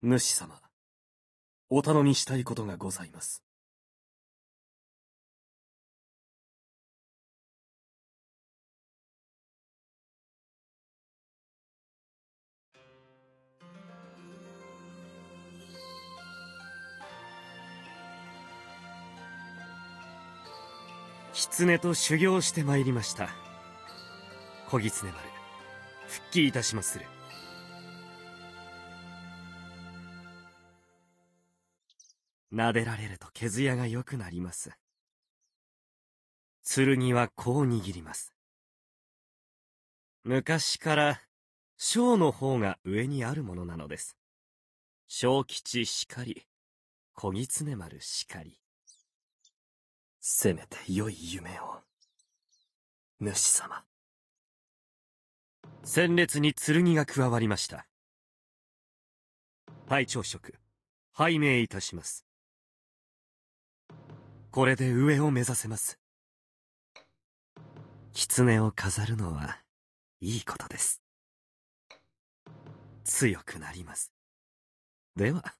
主様、お頼みしたいことがございます。狐と修行してまいりました。小狐丸、復帰いたしまする。撫でられると毛艶が良くなります。剣はこう握ります。昔から、小の方が上にあるものなのです。小吉しかり、小狐丸しかり。せめて良い夢を。主様。戦列に剣が加わりました。隊長職、拝命いたします。これで上を目指せます。狐を飾るのは、いいことです。強くなります。では、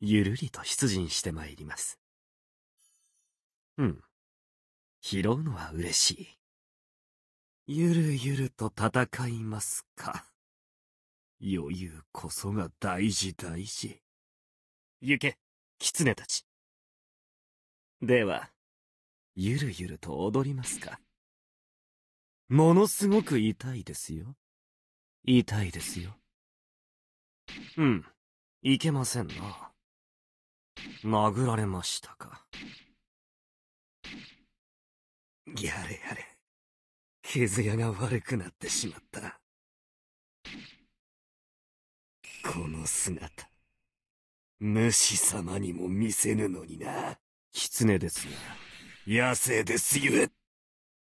ゆるりと出陣してまいります。うん。拾うのは嬉しい。ゆるゆると戦いますか。余裕こそが大事大事。行け、狐たち。では、ゆるゆると踊りますか。ものすごく痛いですよ。痛いですよ。うん、いけませんな。殴られましたか。やれやれ。傷屋が悪くなってしまった。この姿、主様にも見せぬのにな。狐ですが、野生ですゆえ。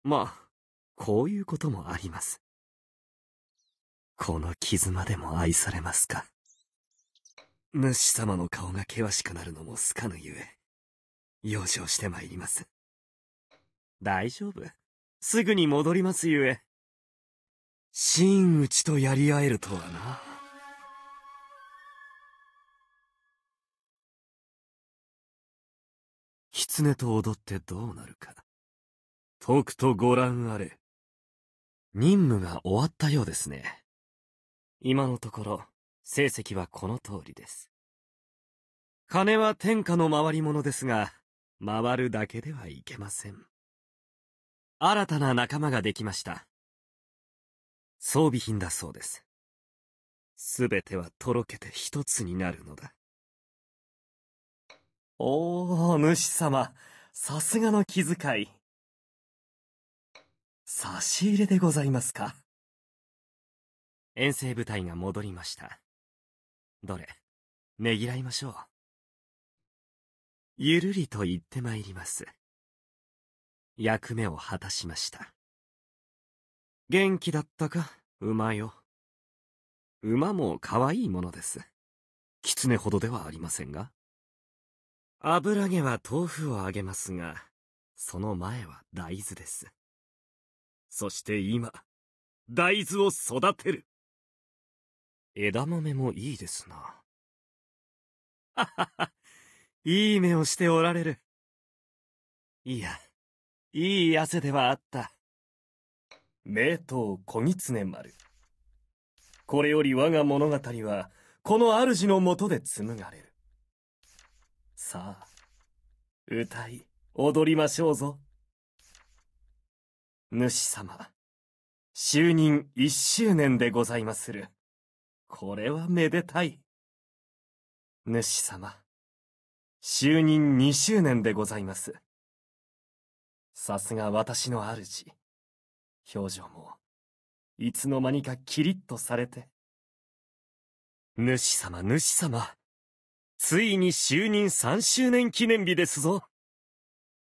まあ、こういうこともあります。この傷までも愛されますか。主様の顔が険しくなるのも好かぬゆえ、養生してまいります。大丈夫。すぐに戻りますゆえ。真打ちとやり合えるとはな。狐と踊ってどうなるか。とくとご覧あれ。任務が終わったようですね。今のところ、成績はこの通りです。金は天下の回り物ですが、回るだけではいけません。新たな仲間ができました。装備品だそうです。すべてはとろけて一つになるのだ。おお、主様、さすがの気遣い。差し入れでございますか。遠征部隊が戻りました。どれ、ねぎらいましょう。ゆるりと言ってまいります。役目を果たしました。元気だったか、馬よ。馬も可愛いものです。狐ほどではありませんが。油揚げは豆腐を揚げますが、その前は大豆です。そして今、大豆を育てる。枝豆もいいですな。ははは、いい目をしておられる。いや、いい汗ではあった。名刀小狐丸。これより我が物語は、この主のもとで紡がれる。さあ、歌い、踊りましょうぞ。主様、就任一周年でございまする。これはめでたい。主様、就任二周年でございます。さすが私の主。表情も、いつの間にかキリッとされて。主様、主様。ついに就任3周年記念日ですぞ。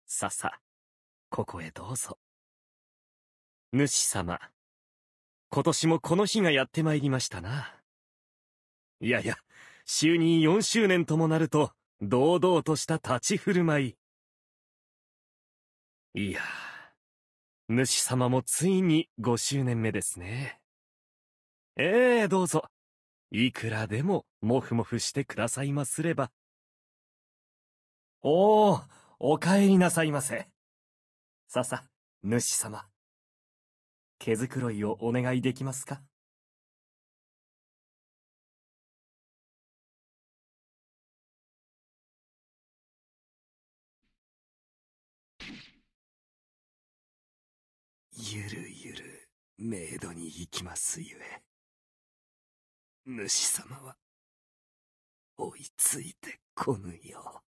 ささ、ここへどうぞ。主様、今年もこの日がやってまいりましたな。いやいや、就任4周年ともなると、堂々とした立ち振る舞い。いや、主様もついに5周年目ですね。ええどうぞ。いくらでももふもふしてくださいますれば。おお、お帰りなさいませ。ささ、主様。毛づくろいをお願いできますかゆるゆる、メイドに行きますゆえ。主様は、追いついてこぬよ。う。